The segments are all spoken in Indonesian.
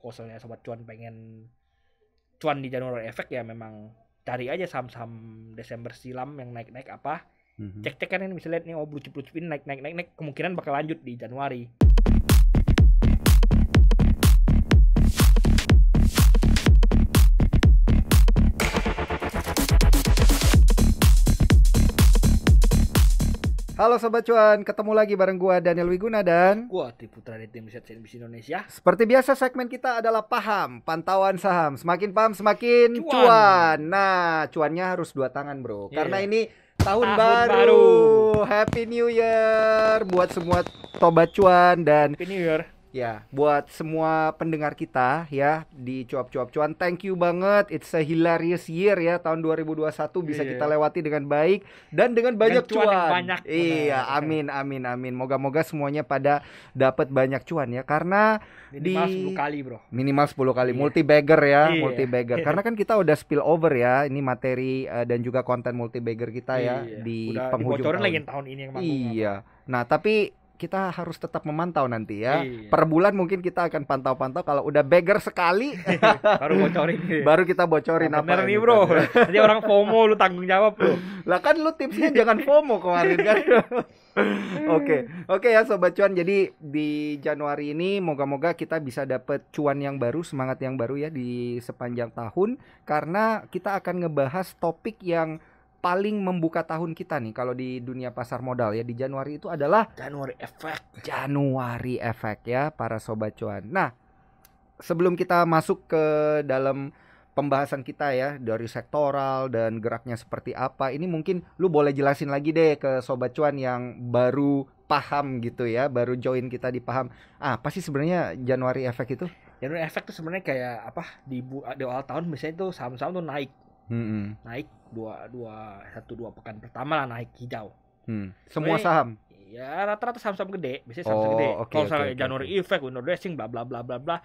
Kosongnya sobat cuan pengen cuan di Januari efek ya memang cari aja saham-saham Desember silam yang naik-naik apa. Mm-hmm. cek cekan ini bisa lihat nih oh blue chip blue chip ini naik naik naik naik kemungkinan bakal lanjut di Januari. Halo Sobat Cuan, ketemu lagi bareng gua Daniel Wiguna dan gua Ati Putra dari tim riset CNBC Indonesia. Seperti biasa segmen kita adalah paham, pantauan saham. Semakin paham semakin cuan. cuan. Nah, cuannya harus dua tangan, Bro. Yeah. Karena iya. ini tahun, tahun baru. baru. Happy New Year buat semua sobat cuan dan Happy New Year Ya, buat semua pendengar kita ya di cuap-cuap cuan, thank you banget. It's a hilarious year ya tahun 2021 bisa yeah. kita lewati dengan baik dan dengan banyak dan cuan. cuan. Banyak. Iya, amin amin amin. Moga-moga semuanya pada dapat banyak cuan ya karena minimal di 10 kali, Bro. Minimal 10 kali yeah. multi bagger ya, yeah. multi bagger. Karena kan kita udah spill over ya ini materi uh, dan juga konten multi bagger kita ya iya. di udah penghujung tahun. lagi tahun ini yang Iya. Nah, tapi kita harus tetap memantau nanti ya. Iya. Per bulan mungkin kita akan pantau-pantau kalau udah beggar sekali baru bocorin. Baru kita bocorin nah, apa nih, Bro. jadi orang FOMO lu tanggung jawab, Bro. Lah kan lu tipsnya jangan FOMO kemarin kan. Oke, okay. oke okay ya sobat cuan. Jadi di Januari ini moga-moga kita bisa dapat cuan yang baru, semangat yang baru ya di sepanjang tahun karena kita akan ngebahas topik yang paling membuka tahun kita nih kalau di dunia pasar modal ya di Januari itu adalah Januari efek. Januari efek ya para sobat cuan. Nah, sebelum kita masuk ke dalam pembahasan kita ya dari sektoral dan geraknya seperti apa, ini mungkin lu boleh jelasin lagi deh ke sobat cuan yang baru paham gitu ya, baru join kita di paham. Ah, apa sih sebenarnya Januari efek itu? Januari efek itu sebenarnya kayak apa di, di awal tahun biasanya itu saham-saham tuh naik Hmm. Naik dua dua satu dua pekan pertama lah naik hijau. Hmm. Semua Jadi, saham. Ya rata-rata saham-saham gede, biasanya saham, -saham oh, gede. Okay, Kalau okay, okay, January okay. Effect, window dressing, bla bla bla bla bla,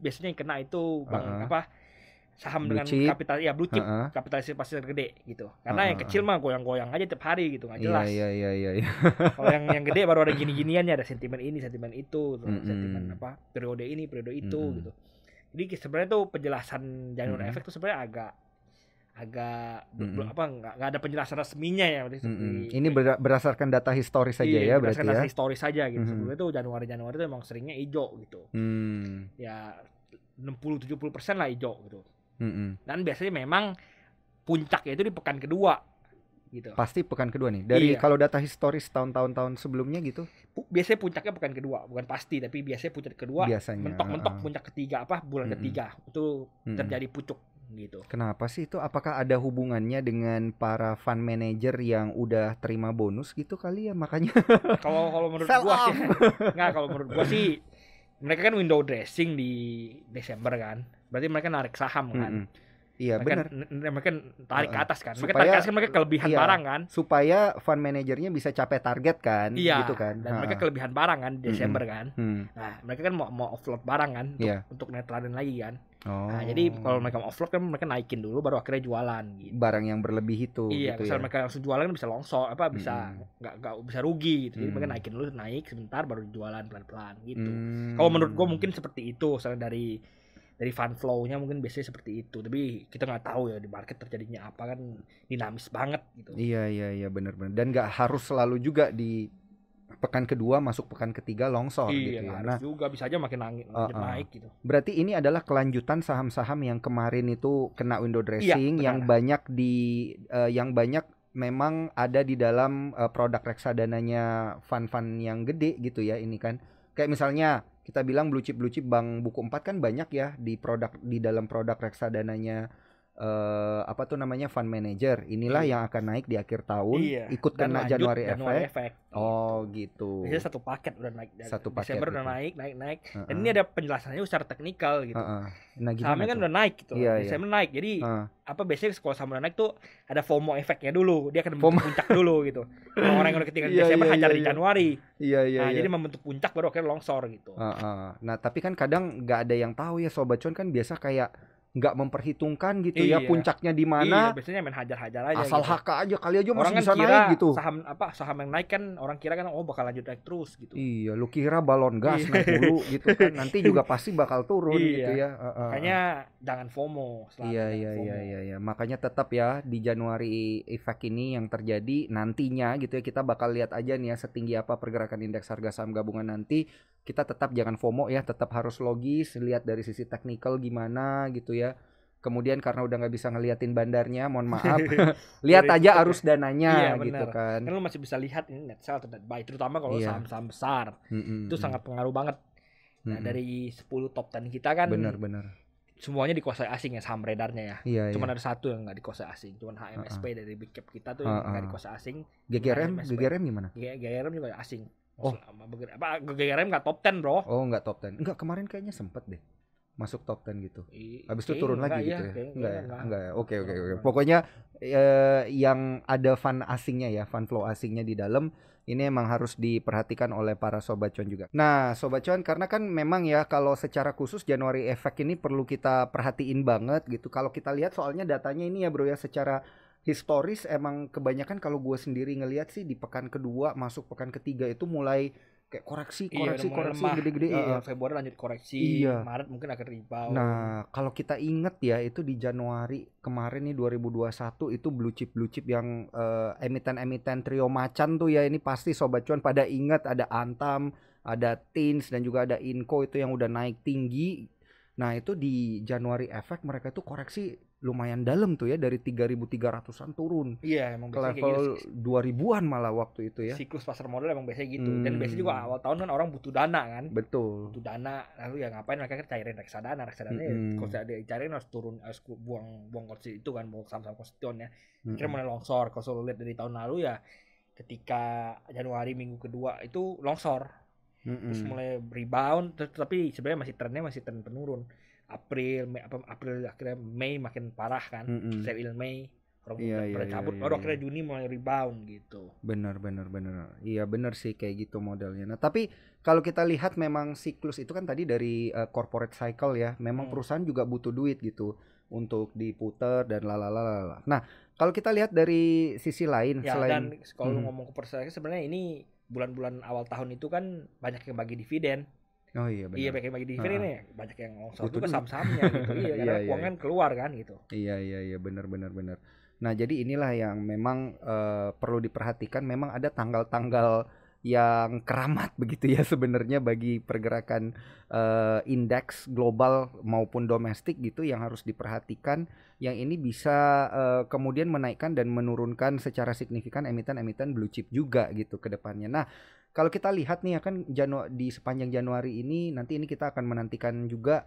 biasanya yang kena itu bang uh -huh. apa saham blue dengan chip. kapital ya blue chip uh -huh. kapitalisasi pasar gede gitu. Karena uh -huh. yang uh-huh. kecil mah goyang-goyang aja tiap hari gitu nggak jelas. Iya iya iya. iya. iya. Kalau yang yang gede baru ada gini-giniannya ada sentimen ini sentimen itu, mm -hmm. sentimen apa periode ini periode itu mm -hmm. gitu. Jadi sebenarnya tuh penjelasan January mm -hmm. Effect tuh sebenarnya agak agak mm-hmm. apa nggak, nggak ada penjelasan resminya ya berarti mm-hmm. ini ya. ber- berdasarkan data historis saja iya, ya berdasarkan berarti data ya? historis saja gitu mm-hmm. sebelumnya tuh Januari Januari itu memang seringnya hijau gitu mm. ya 60-70 persen lah hijau gitu mm-hmm. dan biasanya memang puncaknya itu di pekan kedua gitu pasti pekan kedua nih dari iya. kalau data historis tahun-tahun tahun sebelumnya gitu biasanya puncaknya pekan kedua bukan pasti tapi biasanya puncak kedua biasanya mentok-mentok uh, uh. puncak ketiga apa bulan mm-hmm. ketiga itu mm-hmm. terjadi pucuk gitu. Kenapa sih itu? Apakah ada hubungannya dengan para fund manager yang udah terima bonus gitu kali ya makanya? Kalau kalau menurut Sell gua off. sih, nggak kalau menurut gua sih mereka kan window dressing di Desember kan, berarti mereka narik saham kan. Mm -hmm. Iya mereka, benar. Mereka tarik ke atas kan. Supaya, mereka tarik ke atas kan mereka kelebihan iya, barang kan. Supaya fund manajernya bisa capai target kan. Iya. Gitu kan. Dan ha. mereka kelebihan barang kan Desember hmm. kan. Hmm. Nah mereka kan mau mau offload barang kan untuk, yeah. untuk netralin lagi kan. Nah, oh. Nah, jadi kalau mereka offload kan mereka naikin dulu baru akhirnya jualan gitu. Barang yang berlebih itu Iya, gitu misalnya ya. mereka langsung jualan kan bisa longsor apa bisa nggak hmm. nggak bisa rugi gitu. Jadi hmm. mereka mm. naikin dulu naik sebentar baru jualan pelan-pelan gitu. Hmm. Kalau menurut gue mungkin seperti itu misalnya dari dari fund flow-nya mungkin biasanya seperti itu tapi kita nggak tahu ya di market terjadinya apa kan dinamis banget gitu iya iya iya benar-benar dan nggak harus selalu juga di pekan kedua masuk pekan ketiga longsor iya, gitu ya. Nah, juga bisa aja makin naik, uh, uh. naik gitu. Berarti ini adalah kelanjutan saham-saham yang kemarin itu kena window iya, dressing iya, yang banyak di uh, yang banyak memang ada di dalam uh, produk reksadananya fund-fund yang gede gitu ya ini kan. Kayak misalnya kita bilang blue chip blue chip bank buku 4 kan banyak ya di produk di dalam produk reksadananya uh, apa tuh namanya fund manager inilah iya. yang akan naik di akhir tahun iya. ikut kena lanjut, Januari, Januari efek. Iya. oh gitu jadi satu paket udah naik satu paket Desember gitu. udah naik naik naik uh -uh. dan ini ada penjelasannya secara teknikal gitu uh -uh. nah sahamnya kan udah naik gitu iya, iya. Desember iya. naik jadi uh. apa biasanya sekolah saham udah naik tuh ada FOMO efeknya dulu dia akan membentuk puncak dulu gitu orang orang yang udah ketinggalan iya, Desember iya, hajar iya, di Januari iya, iya, nah, iya. jadi membentuk puncak baru akhirnya longsor gitu uh -uh. nah tapi kan kadang nggak ada yang tahu ya sobat cuan kan biasa kayak nggak memperhitungkan gitu ya iya. ya puncaknya di mana. Iya, biasanya main hajar-hajar aja. Asal gitu. haka aja kali aja orang masih kan bisa kira naik gitu. Saham apa saham yang naik kan orang kira kan oh bakal lanjut naik terus gitu. Iya, lu kira balon gas iya. naik dulu gitu kan nanti juga pasti bakal turun iya. gitu ya. Uh, uh, Makanya jangan FOMO Iya iya FOMO. iya iya iya. Makanya tetap ya di Januari efek ini yang terjadi nantinya gitu ya kita bakal lihat aja nih ya setinggi apa pergerakan indeks harga saham gabungan nanti kita tetap jangan FOMO ya, tetap harus logis, lihat dari sisi teknikal gimana gitu ya kemudian karena udah nggak bisa ngeliatin bandarnya mohon maaf lihat aja arus dananya iya, bener. gitu kan kan lu masih bisa lihat ini net sell atau net buy terutama kalau iya. saham-saham besar mm-hmm. itu sangat pengaruh banget nah mm-hmm. dari 10 top 10 kita kan benar-benar semuanya dikuasai asing ya saham redarnya ya iya, cuman iya. ada satu yang nggak dikuasai asing cuman HMSP uh-uh. dari big cap kita tuh uh-uh. yang nggak dikuasai asing GGRM GGRM gimana GGRM juga asing Oh, apa GGRM nggak top 10 bro? Oh nggak top 10 Enggak, kemarin kayaknya sempet deh masuk top 10 gitu. abis Habis itu turun lagi iya, gitu ya. ya? Enggak, ya? Oke, oke, oke. Pokoknya eh, yang ada fun asingnya ya, fun flow asingnya di dalam ini emang harus diperhatikan oleh para sobat cuan juga. Nah, sobat cuan karena kan memang ya kalau secara khusus Januari efek ini perlu kita perhatiin banget gitu. Kalau kita lihat soalnya datanya ini ya bro ya secara historis emang kebanyakan kalau gue sendiri ngelihat sih di pekan kedua masuk pekan ketiga itu mulai kayak koreksi koreksi iya, koreksi gede-gede uh, ya. Februari lanjut koreksi iya. Maret mungkin akan rebound nah kalau kita inget ya itu di Januari kemarin nih 2021 itu blue chip blue chip yang uh, emiten emiten trio macan tuh ya ini pasti sobat cuan pada inget ada Antam ada Tins dan juga ada Inco itu yang udah naik tinggi Nah itu di Januari efek mereka itu koreksi lumayan dalam tuh ya dari 3.300an turun. Iya emang ke level gitu. 2000-an malah waktu itu ya. Siklus pasar modal emang biasanya gitu. Hmm. Dan biasanya juga awal tahun kan orang butuh dana kan. Betul. Butuh dana lalu ya ngapain mereka kan cairin reksadana. Reksadana ya. hmm. ya kalau cairin harus turun harus buang buang kursi itu kan buang saham-saham konstituen ya. Hmm. Kira mulai longsor kalau lihat dari tahun lalu ya ketika Januari minggu kedua itu longsor mm-hmm. terus mulai rebound terus, tapi sebenarnya masih trennya masih tren penurun April Mei, April akhirnya Mei makin parah kan mm-hmm. sale Mei orang iya, iya, iya, cabut iya, iya. akhirnya Juni mulai rebound gitu Benar, benar, benar. iya benar sih kayak gitu modelnya nah tapi kalau kita lihat memang siklus itu kan tadi dari uh, corporate cycle ya memang hmm. perusahaan juga butuh duit gitu untuk diputer dan lalalalala. nah kalau kita lihat dari sisi lain ya, selain dan kalau hmm. ngomong ke perusahaan sebenarnya ini bulan-bulan awal tahun itu kan banyak yang bagi dividen. Oh iya benar. Iya banyak yang bagi dividen uh, ya, banyak yang longsor juga saham-sahamnya gitu. Iya, karena iya, kan iya. keluar kan gitu. Iya iya iya benar benar benar. Nah, jadi inilah yang memang uh, perlu diperhatikan memang ada tanggal-tanggal yang keramat begitu ya sebenarnya bagi pergerakan uh, indeks global maupun domestik gitu yang harus diperhatikan yang ini bisa uh, kemudian menaikkan dan menurunkan secara signifikan emiten-emiten blue chip juga gitu ke depannya. Nah, kalau kita lihat nih akan ya Janu di sepanjang Januari ini nanti ini kita akan menantikan juga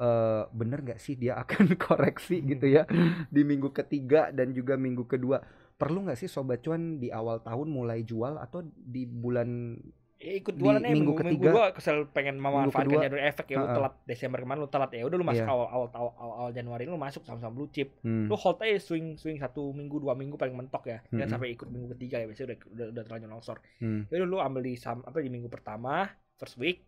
Uh, bener nggak sih dia akan koreksi gitu ya hmm. di minggu ketiga dan juga minggu kedua perlu nggak sih sobat cuan di awal tahun mulai jual atau di bulan ya, ikut jualan di minggu, minggu ketiga minggu gua kesel pengen memanfaatkan dari efek ya uh, lu telat Desember kemarin lu telat ya udah lu masuk yeah. awal, awal awal awal, awal Januari lu masuk sama-sama blue chip hmm. lu hold aja swing swing satu minggu dua minggu paling mentok ya jangan hmm. sampai ikut minggu ketiga ya biasanya udah udah, udah terlanjur longsor hmm. jadi ya lu ambil di sam, apa di minggu pertama first week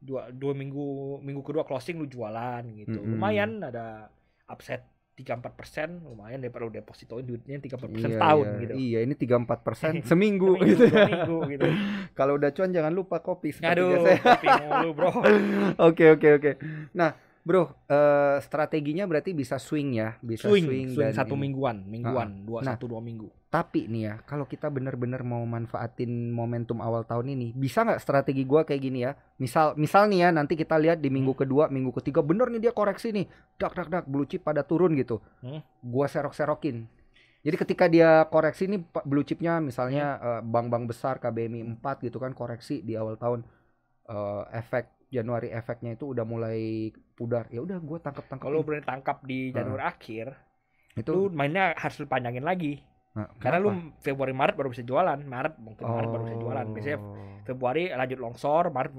dua dua minggu minggu kedua closing lu jualan gitu hmm. hmm. lumayan ada upset tiga empat persen lumayan deh perlu depositoin duitnya tiga empat persen iya, tahun iya. gitu. Iya ini tiga empat persen seminggu, gitu. Ya. gitu. Kalau udah cuan jangan lupa kopi. Aduh biasa. kopi mulu bro. Oke oke oke. Nah bro uh, strateginya berarti bisa swing ya, bisa swing, swing, swing satu ini. mingguan, mingguan, nah, dua nah, satu dua minggu. Tapi nih ya, kalau kita benar-benar mau manfaatin momentum awal tahun ini, bisa nggak strategi gua kayak gini ya? Misal misal nih ya, nanti kita lihat di minggu hmm. kedua, minggu ketiga bener nih dia koreksi nih. Dak dak dak blue chip pada turun gitu. Hmm? Gua serok-serokin. Jadi ketika dia koreksi nih blue chipnya misalnya hmm. Eh, bank-bank hmm. uh, besar KBMI 4 gitu kan koreksi di awal tahun uh, efek Januari efeknya itu udah mulai pudar. Ya udah gue tangkap tangkap. Kalau berani tangkap di Januari akhir, itu lu mainnya harus dipanjangin lagi Nah, Karena lu Februari Maret baru bisa jualan, Maret mungkin oh. Maret baru bisa jualan. Biasanya oh. Februari lanjut longsor, Maret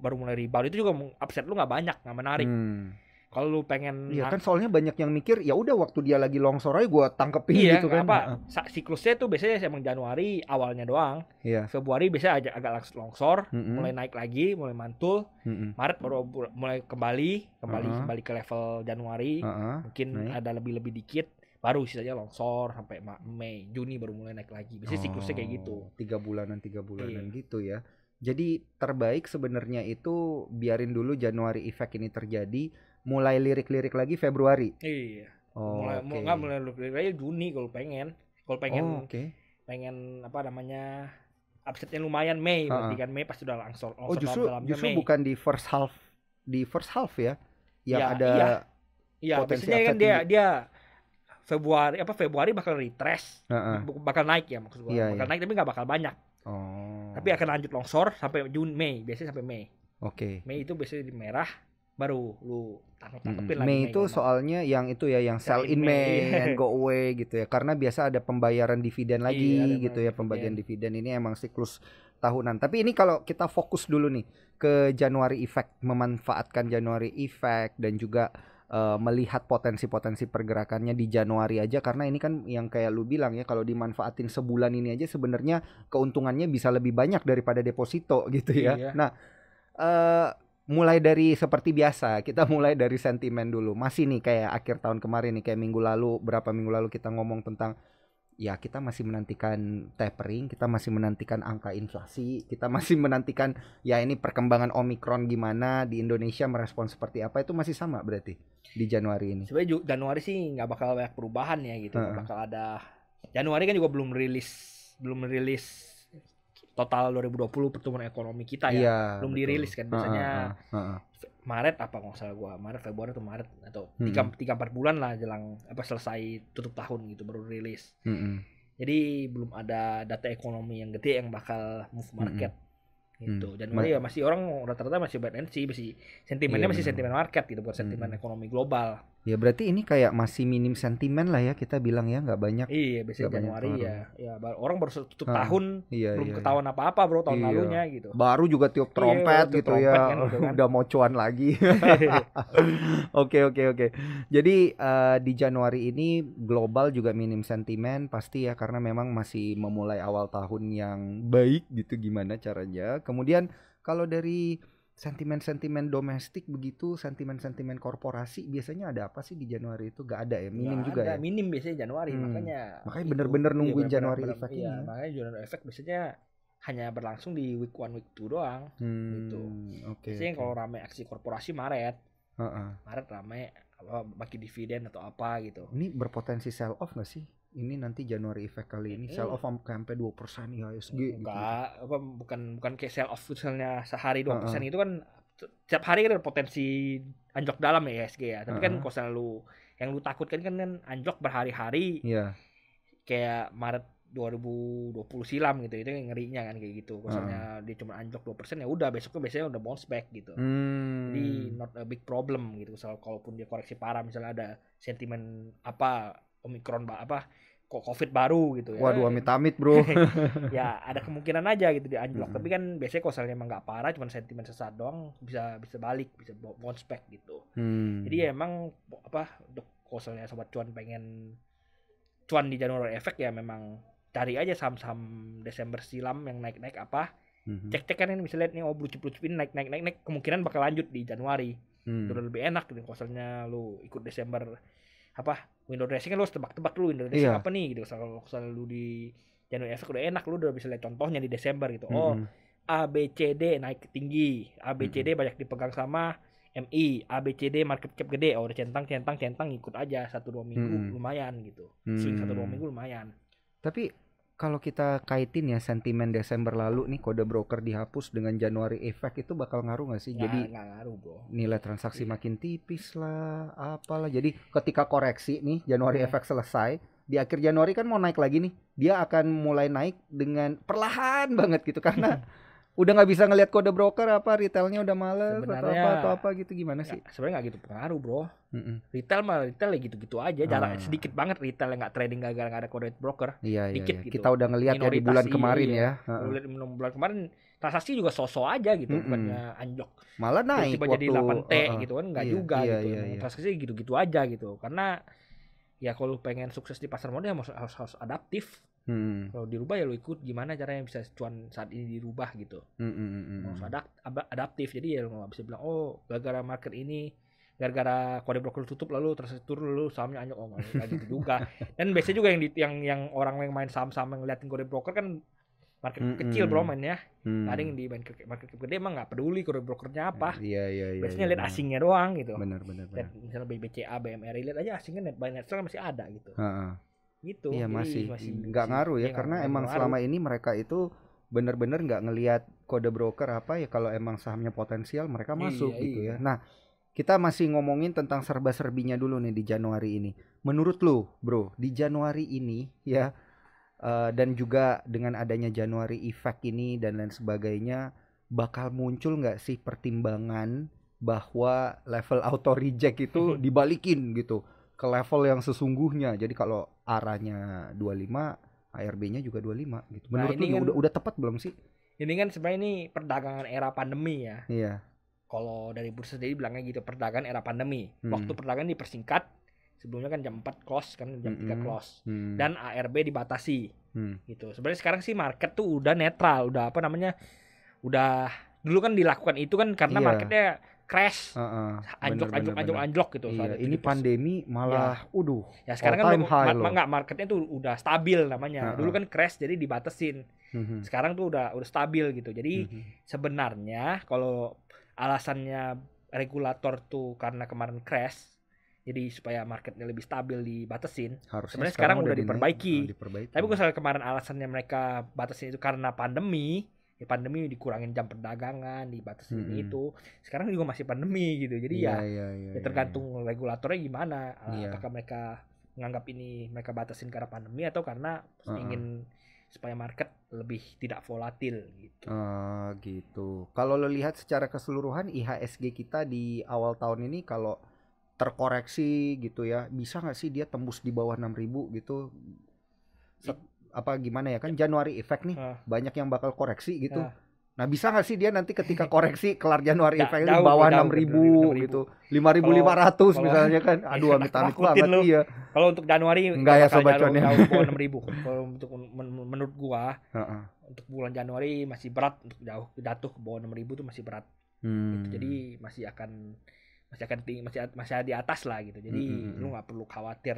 baru mulai rebound. Itu juga upset lu nggak banyak, nggak menarik. Hmm. Kalau lu pengen Iya kan soalnya banyak yang mikir ya udah waktu dia lagi longsor aja gue tangkepin iya, gitu kan. pak. siklusnya tuh biasanya emang Januari awalnya doang. Iya. Februari biasanya agak agak langsung longsor, mm -hmm. mulai naik lagi, mulai mantul. Mm -hmm. Maret baru mulai kembali, kembali uh -huh. kembali ke level Januari. Uh -huh. Mungkin naik. ada lebih-lebih dikit baru sisanya longsor sampai Mei Juni baru mulai naik lagi biasanya oh, siklusnya kayak gitu oh, tiga bulanan tiga bulanan iya. gitu ya jadi terbaik sebenarnya itu biarin dulu Januari efek ini terjadi mulai lirik-lirik lagi Februari iya oh, mulai okay. mulai mulai lirik lagi Juni kalau pengen kalau pengen oh, okay. pengen apa namanya upsetnya lumayan Mei uh -huh. berarti kan Mei pasti udah langsor oh justru justru Mei. bukan di first half di first half ya yang ya, ada iya. Iya, biasanya kan dia ya. dia Februari apa Februari bakal retrace, uh-uh. bakal naik ya maksud gua. Yeah, bakal yeah. naik tapi nggak bakal banyak. Oh. Tapi akan lanjut longsor sampai Jun Mei, biasanya sampai Mei. Oke. Okay. Mei itu biasanya di merah, baru lu tangkap tangkepin mm -hmm. lagi. Mei itu ngomong. soalnya yang itu ya yang sell in Mei and go away gitu ya. Karena biasa ada pembayaran dividen lagi iya, gitu ya, pembagian dividen ini emang siklus tahunan. Tapi ini kalau kita fokus dulu nih ke Januari effect, memanfaatkan Januari effect dan juga uh, melihat potensi-potensi pergerakannya di Januari aja karena ini kan yang kayak lu bilang ya kalau dimanfaatin sebulan ini aja sebenarnya keuntungannya bisa lebih banyak daripada deposito gitu ya. Iya. Nah, uh, mulai dari seperti biasa kita mulai dari sentimen dulu. Masih nih kayak akhir tahun kemarin nih kayak minggu lalu berapa minggu lalu kita ngomong tentang ya kita masih menantikan tapering, kita masih menantikan angka inflasi, kita masih menantikan ya ini perkembangan omikron gimana di Indonesia merespon seperti apa itu masih sama berarti di Januari ini. Sebenarnya Januari sih nggak bakal banyak perubahan ya gitu, uh -uh. bakal ada Januari kan juga belum rilis belum rilis total 2020 pertumbuhan ekonomi kita ya, ya belum betul. dirilis kan biasanya uh, uh, uh, Maret apa nggak salah gue Maret Februari atau Maret atau hmm. tiga tiga empat bulan lah jelang apa selesai tutup tahun gitu baru rilis hmm. jadi belum ada data ekonomi yang gede yang bakal move market gitu. hmm. gitu dan masih ya masih orang rata-rata masih bad and masih sentimennya yeah, masih sentimen market gitu bukan sentimen hmm. ekonomi global Ya berarti ini kayak masih minim sentimen lah ya kita bilang ya nggak banyak. Iya biasanya Januari ya. ya. orang baru tutup hmm. Ah, tahun iya, belum iya, ketahuan iya. apa-apa bro tahun iya. lalunya gitu. Baru juga tiup iya, trompet iya, gitu ya. trompet ya. Kan, gitu kan. Udah mau cuan lagi. Oke oke oke. Jadi uh, di Januari ini global juga minim sentimen pasti ya karena memang masih memulai awal tahun yang baik gitu gimana caranya. Kemudian kalau dari sentimen-sentimen domestik begitu, sentimen-sentimen korporasi biasanya ada apa sih di Januari itu? Gak ada ya, minim Gak juga ada. ya. Minim biasanya Januari, hmm. makanya. Makanya bener-bener iya, nungguin iya, Januari efek iya, ini. Makanya Januari efek biasanya hanya berlangsung di week one week two doang hmm, gitu. Okay, okay. kalau rame aksi korporasi Maret, uh -uh. Maret rame apa bagi dividen atau apa gitu. Ini berpotensi sell off gak sih? ini nanti Januari effect kali ini sell off sampai dua persen ya ISG oh, gitu. enggak apa bukan bukan kayak sell off misalnya sehari dua persen itu kan setiap hari kan ada potensi anjlok dalam ya ISG ya tapi kan kosan lu yang lu takutkan kan kan anjlok berhari-hari iya kayak Maret 2020 silam gitu itu yang ngerinya kan kayak gitu kosannya uh dia cuma anjlok dua persen ya udah besoknya biasanya udah bounce back gitu hmm. jadi not a big problem gitu soal kalaupun dia koreksi parah misalnya ada sentimen apa omikron apa kok covid baru gitu ya. Waduh amit-amit bro. ya ada kemungkinan aja gitu di anjlok. -hmm. Tapi kan biasanya kalau misalnya emang nggak parah, cuma sentimen sesaat doang bisa bisa balik, bisa bounce back gitu. Hmm. Jadi ya emang apa untuk kalau sobat cuan pengen cuan di Januari efek ya memang cari aja saham-saham Desember silam yang naik-naik apa. -hmm. Cek-cek kan ini bisa lihat nih oh blucup-blucup ini naik-naik naik-naik kemungkinan bakal lanjut di Januari. Hmm. Itu lebih enak gitu kalau lu ikut Desember apa window dressing kan lu harus tebak-tebak dulu window dressing yeah. apa nih gitu kalau selalu di Januari esok udah enak lu udah bisa lihat contohnya di Desember gitu mm -hmm. oh A B C D naik tinggi A B C D mm -hmm. banyak dipegang sama MI A B C D market cap gede oh udah centang centang centang ikut aja satu dua minggu mm -hmm. lumayan gitu mm -hmm. satu dua minggu lumayan tapi kalau kita kaitin ya sentimen Desember lalu nih kode broker dihapus dengan Januari efek itu bakal ngaruh nggak sih? Nah, jadi gak ngaruh bro. Nilai transaksi iya. makin tipis lah, apalah. Jadi ketika koreksi nih Januari yeah. efek selesai, di akhir Januari kan mau naik lagi nih, dia akan mulai naik dengan perlahan banget gitu karena udah nggak bisa ngelihat kode broker apa retailnya udah males sebenarnya, atau apa atau apa gitu gimana sih? Ya, sebenarnya nggak gitu pengaruh bro. Mm-mm. Retail mah retail ya gitu-gitu aja. Ah. Jarak sedikit banget retail yang nggak trading gara nggak ada kode broker. Iya iya. Dikit, iya. Gitu. Kita udah ngelihat ya di bulan kemarin iya. ya. Bulan, uh bulan kemarin transaksi juga soso aja gitu, Mm-mm. bukannya anjok. Malah naik. Tiba jadi 8 t uh gitu kan nggak iya, juga iya, gitu. Iya, iya. Transaksi gitu-gitu aja gitu. Karena ya kalau pengen sukses di pasar modal ya harus, harus adaptif Hmm. Kalau dirubah ya lu ikut gimana cara yang bisa cuan saat ini dirubah gitu. Hmm, hmm, hmm, harus hmm, hmm. adaptif. Jadi ya lu nggak bisa bilang oh gara-gara market ini gara-gara kode broker tutup lalu terus lalu sahamnya anjok oh gitu juga. Dan biasanya juga yang di, yang yang orang yang main saham-saham yang ngeliatin kode broker kan market mm -hmm. kecil hmm. bro ya. mm. ada yang di main market gede emang nggak peduli kode brokernya apa eh, iya, iya, iya, biasanya iya, lihat asingnya doang gitu benar benar, misalnya BBCA BMRI lihat aja asingnya net buy net sell kan masih ada gitu ha -ha gitu iya masih nggak ngaruh ya, ya karena ngaruh. emang selama ini mereka itu bener-bener nggak -bener ngelihat kode broker apa ya kalau emang sahamnya potensial mereka iya, masuk iya, gitu iya. ya nah kita masih ngomongin tentang serba-serbinya dulu nih di Januari ini. Menurut lu, bro, di Januari ini ya uh, dan juga dengan adanya Januari Effect ini dan lain sebagainya, bakal muncul nggak sih pertimbangan bahwa level auto reject itu dibalikin gitu? ke level yang sesungguhnya. Jadi kalau arahnya 25, ARB-nya juga 25 gitu. Nah, Menurut nah, ini lu kan, udah udah tepat belum sih? Ini kan sebenarnya ini perdagangan era pandemi ya. Iya. Kalau dari bursa sendiri bilangnya gitu, perdagangan era pandemi. Hmm. Waktu perdagangan dipersingkat. Sebelumnya kan jam 4 close kan jam hmm. 3 close. Hmm. Dan ARB dibatasi. Hmm. Gitu. Sebenarnya sekarang sih market tuh udah netral, udah apa namanya? Udah dulu kan dilakukan itu kan karena yeah. marketnya crash, anjlok, anjlok, anjlok, anjlok gitu. Iya, ini gitu. pandemi malah, ya. uduh. Ya sekarang kan high ma nggak marketnya tuh udah stabil namanya. Uh, uh. Dulu kan crash jadi dibatesin. Uh mhm. -huh. Sekarang tuh udah udah stabil gitu. Jadi uh mhm. -huh. sebenarnya kalau alasannya regulator tuh karena kemarin crash, jadi supaya marketnya lebih stabil dibatesin. Sebenarnya sekarang, udah, diperbaiki. Tapi diperbaiki. Tapi kalau kemarin alasannya mereka batasin itu karena pandemi, ya pandemi dikurangin jam perdagangan dibatasi mm -hmm. itu sekarang juga masih pandemi gitu jadi yeah, ya, yeah, yeah, ya iya, tergantung yeah. regulatornya gimana yeah. Iya. apakah mereka menganggap ini mereka batasin karena pandemi atau karena uh -huh. ingin supaya market lebih tidak volatil gitu. Uh, gitu. Kalau lo lihat secara keseluruhan IHSG kita di awal tahun ini kalau terkoreksi gitu ya, bisa nggak sih dia tembus di bawah 6000 gitu? Set apa gimana ya kan ya. Januari efek nih uh. banyak yang bakal koreksi gitu. Uh. Nah bisa nggak sih dia nanti ketika koreksi kelar Januari efek di bawah enam ribu, gitu, lima ribu lima ratus misalnya kan, aduh amit amit banget lu. iya. Kalau untuk Januari nggak ya sobat cuan enam ribu. Kalau untuk menurut gua uh-uh. untuk bulan Januari masih berat untuk jauh jatuh ke bawah enam ribu itu masih berat. Hmm. Gitu. Jadi masih akan masih akan tinggi masih masih di atas lah gitu. Jadi hmm. hmm, hmm, hmm. lu nggak perlu khawatir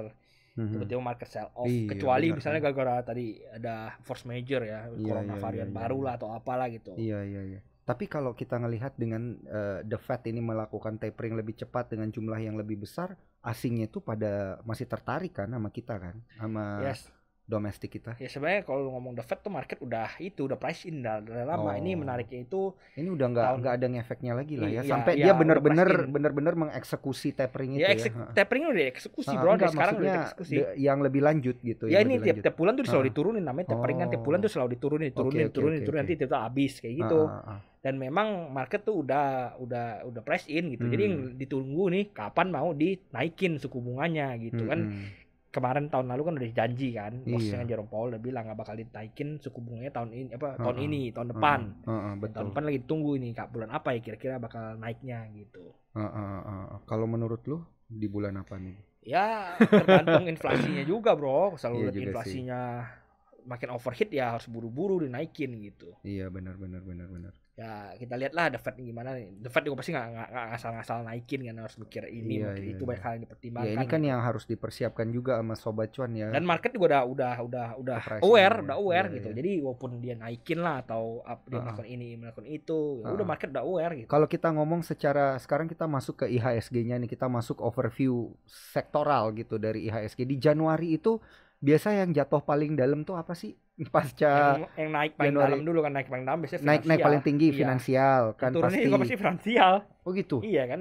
hmm. market sell off iya, kecuali misalnya gara-gara tadi ada force major ya iya, corona iya, varian iya, baru iya. lah atau apalah gitu iya iya iya tapi kalau kita ngelihat dengan uh, the Fed ini melakukan tapering lebih cepat dengan jumlah yang lebih besar asingnya itu pada masih tertarik kan sama kita kan sama yes domestik kita? Ya sebenarnya kalau ngomong the Fed tuh market udah itu udah price in dah lama. Oh. Ini menariknya itu ini udah nggak nggak ada ngefeknya lagi lah ya. Iya, Sampai iya, dia benar-benar benar-benar mengeksekusi tapering ya, itu ya. ya. Tapering udah eksekusi nah, bro, enggak, sekarang udah eksekusi. yang lebih lanjut gitu ya. ini tiap tiap bulan tuh selalu diturunin namanya tapering oh. kan tiap bulan tuh oh. selalu diturunin, diturunin, okay, diturunin, okay, diturunin okay. nanti tiba-tiba habis kayak gitu. ah, ah. Dan memang market tuh udah udah udah price in gitu. Hmm. Jadi yang hmm. ditunggu nih kapan mau dinaikin suku bunganya gitu kan. hmm. kan kemarin tahun lalu kan udah janji kan iya. maksudnya iya. Jerome Powell udah bilang gak bakal ditaikin suku bunganya tahun ini apa uh -huh. tahun ini tahun depan uh -huh. Uh -huh, betul. tahun depan lagi tunggu ini kak bulan apa ya kira-kira bakal naiknya gitu uh, uh, uh, uh. kalau menurut lu di bulan apa nih ya tergantung inflasinya juga bro selalu iya juga inflasinya sih. makin overheat ya harus buru-buru dinaikin gitu iya benar benar benar benar ya kita lihatlah The Fed gimana nih. The Fed juga pasti nggak asal ngasal naikin kan harus mikir ini iya, iya. itu iya. banyak hal yang dipertimbangkan. Ya, ini kan gitu. yang harus dipersiapkan juga sama sobat cuan ya. Dan market juga udah udah udah udah aware, ya. udah iya, aware iya, gitu. Iya. Jadi walaupun dia naikin lah atau up, dia uh -huh. melakukan ini, melakukan itu, ya uh -huh. udah market udah aware gitu. Kalau kita ngomong secara sekarang kita masuk ke IHSG-nya nih, kita masuk overview sektoral gitu dari IHSG di Januari itu biasa yang jatuh paling dalam tuh apa sih pasca yang, yang naik paling Januari. dalam dulu kan naik paling dalam biasanya naik naik paling tinggi iya. finansial kan turunnya pasti. juga pasti finansial oh gitu iya kan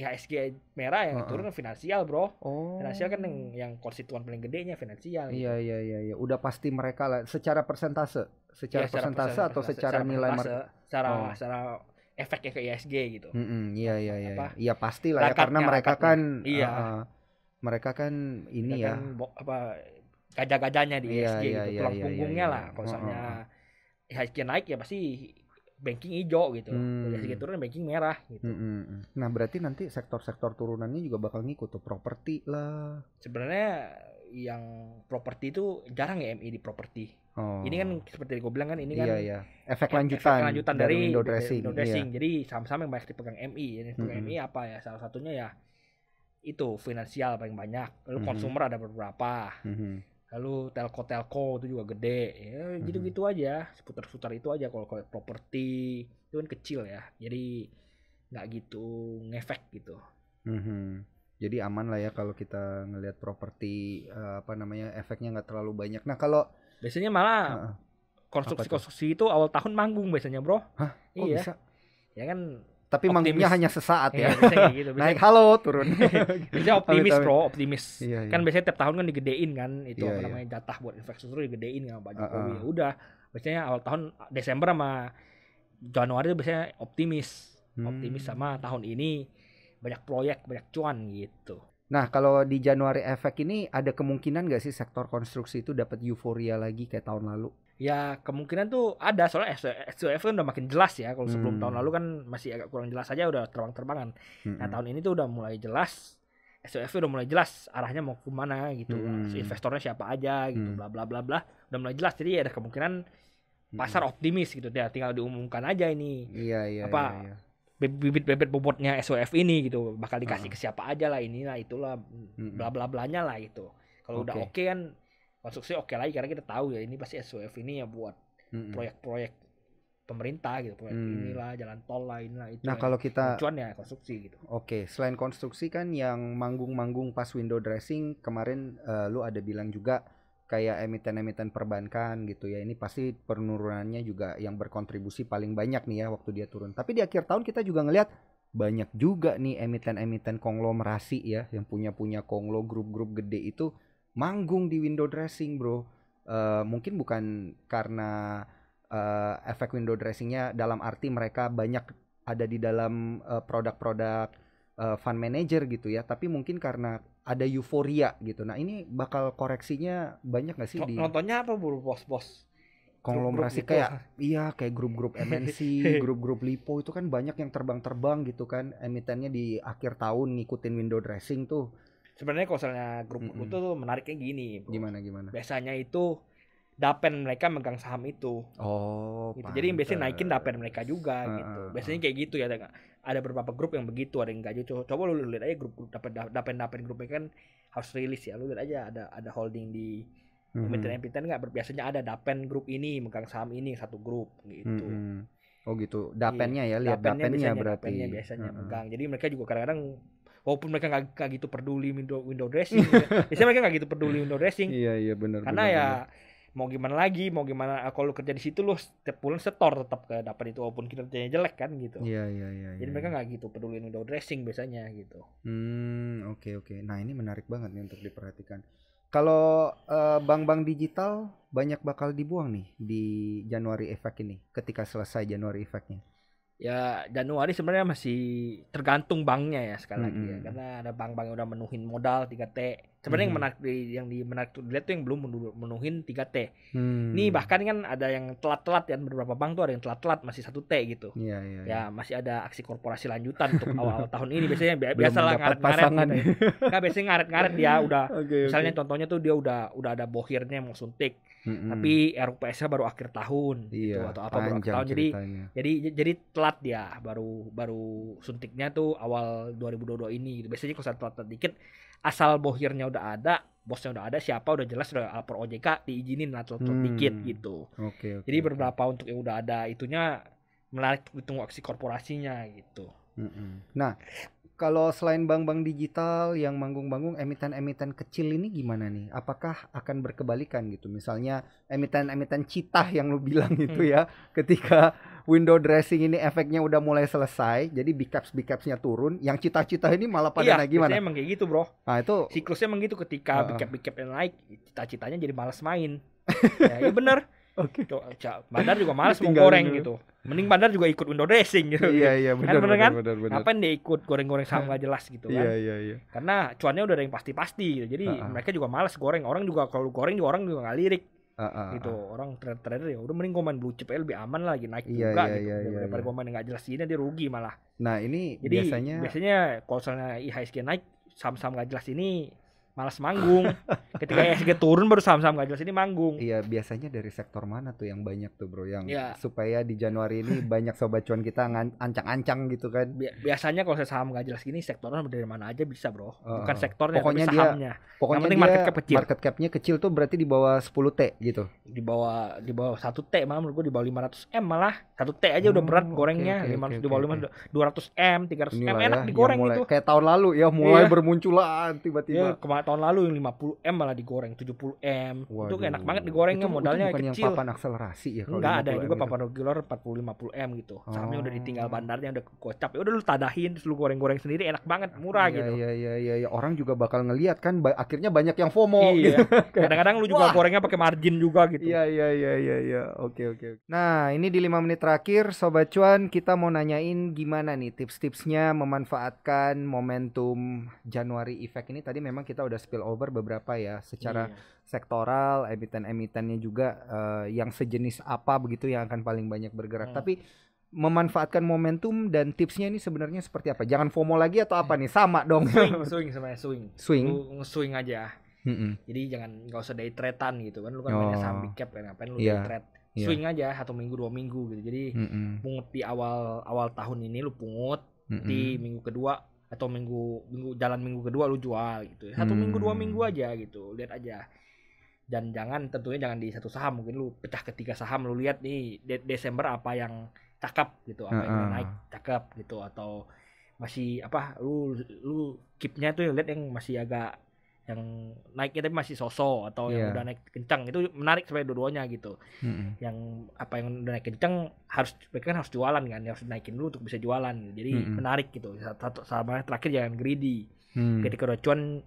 ya SG merah ya, yang uh -uh. turun finansial bro oh. finansial kan yang, yang konstituen paling gedenya finansial gitu. iya gitu. iya iya iya udah pasti mereka lah secara persentase secara, ya, persentase, persentase atau persentase, secara, secara nilai mereka secara oh. secara efeknya ke ISG gitu. Mm -hmm, iya iya iya. Apa? Iya, iya pastilah ya karena mereka kan iya. Uh, mereka kan ini mereka ya. Kan, apa gajah-gajahnya di yeah, ISG yeah, gitu, iya, tulang yeah, punggungnya yeah, yeah. lah. Kalau misalnya uh -huh. Ya, naik ya pasti banking hijau gitu. Hmm. turun banking merah gitu. Hmm, hmm, hmm, Nah, berarti nanti sektor-sektor turunannya juga bakal ngikut tuh properti lah. Sebenarnya yang properti itu jarang ya MI di properti. Oh. Ini kan oh. seperti gue bilang kan ini iya, kan iya, efek lanjutan efek lanjutan dari, dari window dressing. Window iya. dressing. Iya. Jadi saham-saham yang banyak dipegang MI. ini mm -hmm. MI hmm. apa ya? Salah satunya ya itu finansial paling banyak. Lalu mm -hmm. ada beberapa. -hmm lalu telco-telco itu juga gede ya hmm. gitu-gitu aja seputar-seputar itu aja kalau kalau properti itu kan kecil ya jadi nggak gitu ngefek gitu mm-hmm. jadi aman lah ya kalau kita ngelihat properti eh, apa namanya efeknya nggak terlalu banyak nah kalau biasanya malah konstruksi-konstruksi itu? itu awal tahun manggung biasanya bro Hah? Kok iya bisa? ya kan tapi manggungnya hanya sesaat ya. ya. gitu. Naik halo turun. bisa optimis bro, optimis. Iya, iya. Kan biasanya tiap tahun kan digedein kan itu iya, apa iya. namanya iya. jatah buat infrastruktur digedein sama Pak ah, Jokowi. Uh, uh. Udah biasanya awal tahun Desember sama Januari itu biasanya optimis. Hmm. Optimis sama tahun ini banyak proyek, banyak cuan gitu. Nah, kalau di Januari efek ini ada kemungkinan gak sih sektor konstruksi itu dapat euforia lagi kayak tahun lalu? ya kemungkinan tuh ada soalnya SWF kan udah makin jelas ya kalau sebelum hmm. tahun lalu kan masih agak kurang jelas aja udah terbang-terbangan nah, hmm. nah tahun ini tuh udah mulai jelas SWF udah mulai jelas arahnya mau ke mana gitu hmm. investornya siapa aja gitu hmm. bla bla bla bla udah mulai jelas jadi ada kemungkinan hmm. pasar hmm. optimis gitu ya tinggal diumumkan aja ini iya iya apa iya, iya. bibit-bibit bobotnya SWF ini gitu bakal dikasih uh. ke siapa aja lah inilah itulah hmm. bla bla blanya lah itu kalau okay. udah oke okay kan konstruksi oke okay lagi karena kita tahu ya ini pasti SWF ini ya buat mm-hmm. proyek-proyek pemerintah gitu proyek mm. inilah jalan tol lain lah itu nah kalau kita tujuan ya konstruksi gitu oke okay. selain konstruksi kan yang manggung-manggung pas window dressing kemarin uh, lu ada bilang juga kayak emiten-emiten perbankan gitu ya ini pasti penurunannya juga yang berkontribusi paling banyak nih ya waktu dia turun tapi di akhir tahun kita juga ngelihat banyak juga nih emiten-emiten konglomerasi ya yang punya punya konglo grup-grup gede itu manggung di window dressing bro uh, mungkin bukan karena uh, efek window dressingnya dalam arti mereka banyak ada di dalam eh, produk-produk uh, fund manager gitu ya tapi mungkin karena ada euforia gitu nah ini bakal koreksinya banyak gak sih di nontonnya apa bro bos-bos konglomerasi grup -grup kayak Lipo. Gitu. iya kayak grup-grup MNC, grup-grup Lipo itu kan banyak yang terbang-terbang gitu kan emitennya di akhir tahun ngikutin window dressing tuh sebenarnya kalau misalnya grup mm -hmm. itu menariknya gini bro. gimana gimana biasanya itu dapen mereka megang saham itu oh gitu. jadi biasanya naikin dapen mereka juga uh, gitu biasanya kayak gitu ya ada ada beberapa grup yang begitu ada yang enggak gitu coba lu, lihat aja grup grup dapen dapen dapen grupnya kan harus rilis ya lu lihat aja ada ada holding di emiten mm-hmm. emiten nggak biasanya ada dapen grup ini megang saham ini satu grup gitu mm-hmm. Oh gitu, dapennya iya, ya, lihat dapennya, biasanya, berarti. Dapennya biasanya uh-huh. megang. Jadi mereka juga kadang-kadang walaupun mereka nggak gitu peduli window window dressing gitu ya. biasanya mereka nggak gitu peduli window dressing iya iya benar karena bener, ya bener mau gimana lagi mau gimana ah, kalau lu kerja di situ lu setiap bulan setor tetap ke dapat itu walaupun kinerjanya jelek kan gitu iya iya iya jadi ya. mereka iya. nggak gitu peduli window dressing biasanya gitu hmm oke okay, oke okay. nah ini menarik banget nih untuk diperhatikan kalau uh, bank-bank digital banyak bakal dibuang nih di Januari efek ini ketika selesai Januari efeknya ya Januari sebenarnya masih tergantung banknya ya sekali hmm. lagi ya karena ada bank-bank yang udah menuhin modal 3T Sebenarnya hmm. yang menak yang di menak dilihat tuh yang belum menuhin 3 T. Hmm. Ini bahkan kan ada yang telat-telat ya beberapa bank tuh ada yang telat-telat masih satu T gitu. Iya iya. Ya, ya masih ada aksi korporasi lanjutan untuk awal tahun ini biasanya bi biasa lah ngaret-ngaret. Gitu. Ya. biasanya ngaret-ngaret dia udah okay, misalnya contohnya tuh dia udah udah ada bohirnya mau suntik. Mm-hmm. Tapi RUPS-nya baru akhir tahun gitu iya, gitu atau apa baru akhir tahun. Jadi jadi jadi telat dia baru baru suntiknya tuh awal 2022 ini. Gitu. Biasanya kalau telat-telat dikit asal bohirnya udah ada bosnya udah ada siapa udah jelas udah lapor OJK diizinin lah hmm. dikit gitu okay, okay, jadi beberapa okay. untuk yang udah ada itunya menarik ditunggu aksi korporasinya gitu mm -hmm. nah kalau selain bank-bank digital yang manggung-manggung emiten-emiten kecil ini gimana nih? Apakah akan berkebalikan gitu? Misalnya emiten-emiten citah yang lu bilang gitu hmm. ya, ketika window dressing ini efeknya udah mulai selesai, jadi big caps big capsnya turun, yang cita-cita ini malah pada iya, naik gimana? Iya, emang kayak gitu, Bro. Nah, itu siklusnya emang gitu ketika uh, big cap big cap yang naik, cita-citanya jadi malas main. ya, ya bener Oke. Okay. Bandar juga malas mau goreng dulu. gitu. Mending Bandar juga ikut window dressing gitu. Iya iya benar kan, benar kan? Benar, benar. Ngapain dia ikut goreng-goreng sama gak jelas gitu kan? Iya iya iya. Karena cuannya udah ada yang pasti-pasti gitu. Jadi uh -huh. mereka juga malas goreng. Orang juga kalau goreng juga orang juga gak lirik. Uh, uh, gitu orang trader trader ya udah mending gue main blue chip lebih aman lagi naik iya, juga iya, gitu iya, iya, daripada iya. gue main nggak jelas ini dia rugi malah nah ini Jadi, biasanya biasanya kalau misalnya IHSG naik saham-saham nggak jelas ini malas manggung. Ketika ESG turun baru saham-saham gak jelas ini manggung. Iya, biasanya dari sektor mana tuh yang banyak tuh, Bro, yang ya. supaya di Januari ini banyak sobat cuan kita ancang-ancang gitu kan. Biasanya kalau saham gak jelas gini sektornya dari mana aja bisa, Bro. Bukan sektornya, pokoknya tapi sahamnya. Dia, pokoknya yang penting dia market cap kecil. Market cap-nya kecil tuh berarti di bawah 10T gitu. Di bawah di bawah 1T malah menurut gue di bawah 500 M malah. 1T aja udah hmm, berat gorengnya, okay, okay, 500 okay, di bawah okay. 500 200 M, 300 Inilah M enak ya, digoreng mulai, itu. Kayak tahun lalu ya mulai yeah. bermunculan tiba-tiba. Iya, tahun lalu yang 50M malah digoreng 70M. Waduh. Itu enak banget digorengnya itu, modalnya itu bukan kecil. yang papan akselerasi ya nggak ada juga gitu? papan regular 40 50M gitu. Oh. udah ditinggal oh. bandarnya udah kocap. Ya udah lu tadahin terus lu goreng-goreng sendiri enak banget, murah ya, gitu. Iya iya iya ya. orang juga bakal ngelihat kan akhirnya banyak yang FOMO iya. Gitu. Kadang-kadang lu juga Wah. gorengnya pakai margin juga gitu. Iya iya iya iya iya. Oke oke. Nah, ini di 5 menit terakhir sobat cuan kita mau nanyain gimana nih tips-tipsnya memanfaatkan momentum Januari Effect ini tadi memang kita udah spill over beberapa ya secara iya. sektoral emiten-emitennya juga uh, yang sejenis apa begitu yang akan paling banyak bergerak hmm. tapi memanfaatkan momentum dan tipsnya ini sebenarnya seperti apa jangan FOMO lagi atau apa iya. nih sama dong swing swing sebenarnya swing swing lu swing aja mm -mm. jadi jangan nggak usah day tradean gitu kan lu kan oh. mainnya saham big cap kan ngapain lu yeah. day trade yeah. Iya. swing aja atau minggu dua minggu gitu jadi mm -mm. pungut di awal awal tahun ini lu pungut di minggu kedua atau minggu minggu jalan minggu kedua lu jual gitu ya. satu hmm. minggu dua minggu hmm. aja gitu lihat aja dan jangan tentunya jangan di satu saham mungkin lu pecah ketika saham lu lihat nih De Desember apa yang cakep gitu apa uh -uh. yang naik cakep gitu atau masih apa lu lu keepnya tuh lihat yang masih agak yang naiknya tapi masih soso atau yeah. yang iya. udah naik kencang itu menarik sebenarnya dua-duanya gitu mm-hmm. yang apa yang udah naik kencang harus mereka kan harus jualan kan harus naikin dulu untuk bisa jualan jadi mm-hmm. menarik gitu satu sama terakhir jangan greedy mm. ketika udah cuan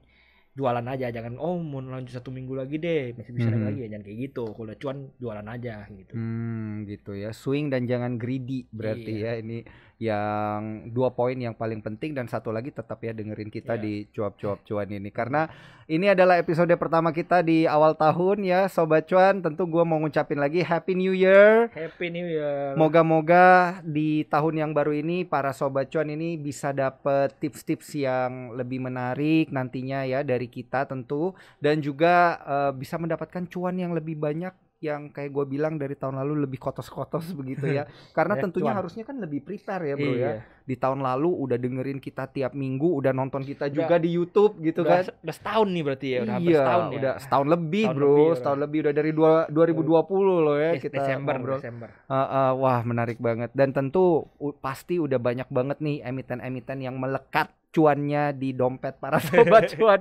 jualan aja jangan oh mau lanjut satu minggu lagi deh masih bisa hmm. lagi ya jangan kayak gitu kalau cuan jualan aja gitu hmm, gitu ya swing dan jangan greedy berarti iya. ya ini yang dua poin yang paling penting dan satu lagi tetap ya dengerin kita iya. di cuap-cuap cuan ini karena ini adalah episode pertama kita di awal tahun ya sobat cuan tentu gue mau ngucapin lagi happy new year happy new year moga-moga di tahun yang baru ini para sobat cuan ini bisa dapet tips-tips yang lebih menarik nantinya ya dari dari kita tentu dan juga uh, bisa mendapatkan cuan yang lebih banyak yang kayak gue bilang dari tahun lalu lebih kotos-kotos begitu ya karena tentunya cuan. harusnya kan lebih prepare ya bro ya. iya. ya di tahun lalu udah dengerin kita tiap minggu udah nonton kita juga di YouTube gitu udah, kan udah setahun nih berarti ya udah iya, setahun ya udah setahun lebih setahun bro lebih, setahun lebih udah dari dua, 2020 loh ya kita Desember bro Desember uh, uh, wah menarik banget dan tentu pasti udah banyak banget nih emiten-emiten yang melekat cuannya di dompet para sobat cuan.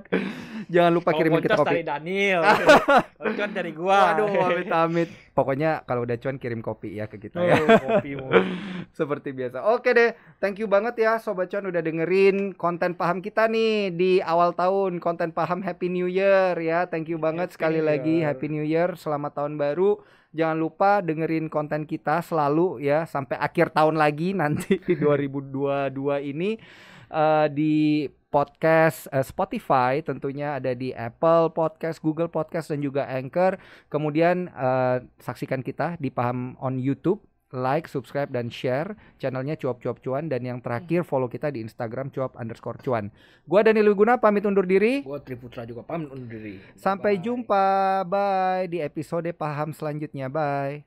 Jangan lupa oh, kirimin kita kopi. dari Daniel. Oh, cuan dari gua. Waduh, amit amit. Pokoknya kalau udah cuan kirim kopi ya ke kita ya. Oh, Seperti biasa. Oke deh, thank you banget ya sobat cuan udah dengerin konten paham kita nih di awal tahun konten paham Happy New Year ya. Thank you banget Happy sekali Year. lagi Happy New Year, selamat tahun baru jangan lupa dengerin konten kita selalu ya sampai akhir tahun lagi nanti di 2022 ini uh, di podcast uh, Spotify, tentunya ada di Apple Podcast, Google Podcast dan juga Anchor. Kemudian uh, saksikan kita di Paham on YouTube like, subscribe, dan share channelnya Cuap Cuap Cuan dan yang terakhir follow kita di Instagram Cuap underscore Cuan. Gua Daniel Wiguna pamit undur diri. Gua Triputra juga pamit undur diri. Sampai Bye. jumpa, bye di episode paham selanjutnya, bye.